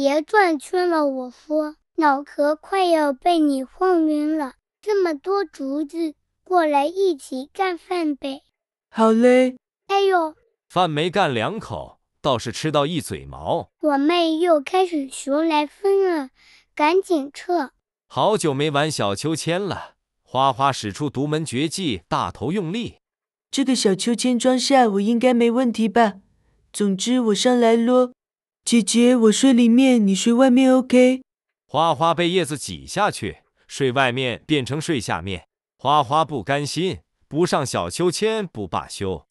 别转圈了，我说脑壳快要被你晃晕了。这么多竹子，过来一起干饭呗。好嘞。哎呦！饭没干两口，倒是吃到一嘴毛。我妹又开始熊来疯了，赶紧撤。好久没玩小秋千了，花花使出独门绝技，大头用力。这个小秋千装下我应该没问题吧？总之我上来咯。姐姐，我睡里面，你睡外面，OK。花花被叶子挤下去，睡外面变成睡下面。花花不甘心，不上小秋千不罢休。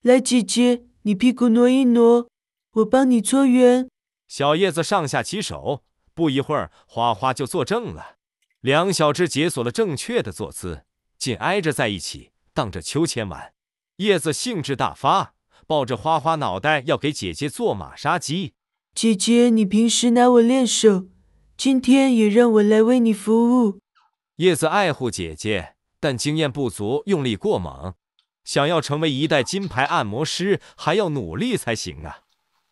来，姐姐，你屁股挪一挪，我帮你搓圆。小叶子上下其手，不一会儿，花花就坐正了。两小只解锁了正确的坐姿，紧挨着在一起荡着秋千玩。叶子兴致大发，抱着花花脑袋要给姐姐做马杀鸡。姐姐，你平时拿我练手，今天也让我来为你服务。叶子爱护姐姐，但经验不足，用力过猛。想要成为一代金牌按摩师，还要努力才行啊！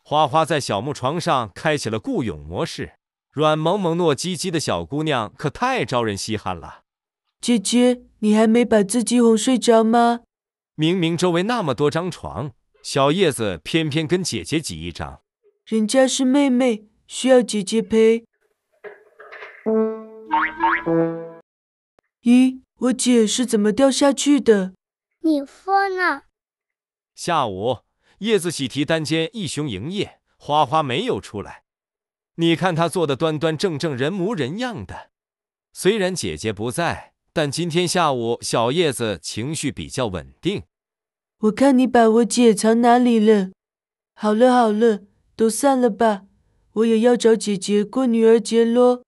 花花在小木床上开启了固勇模式，软萌萌、糯叽叽的小姑娘可太招人稀罕了。姐姐，你还没把自己哄睡着吗？明明周围那么多张床，小叶子偏偏跟姐姐挤一张。人家是妹妹，需要姐姐陪。咦，我姐是怎么掉下去的？你说呢？下午叶子喜提单间一雄营业，花花没有出来。你看她坐的端端正正，人模人样的。虽然姐姐不在，但今天下午小叶子情绪比较稳定。我看你把我姐藏哪里了？好了好了。都散了吧，我也要找姐姐过女儿节喽。